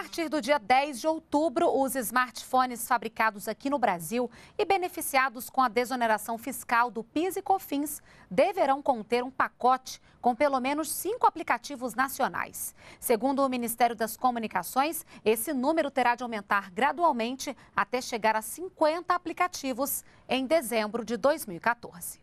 partir do dia 10 de outubro, os smartphones fabricados aqui no Brasil e beneficiados com a desoneração fiscal do PIS e COFINS deverão conter um pacote com pelo menos cinco aplicativos nacionais. Segundo o Ministério das Comunicações, esse número terá de aumentar gradualmente até chegar a 50 aplicativos em dezembro de 2014.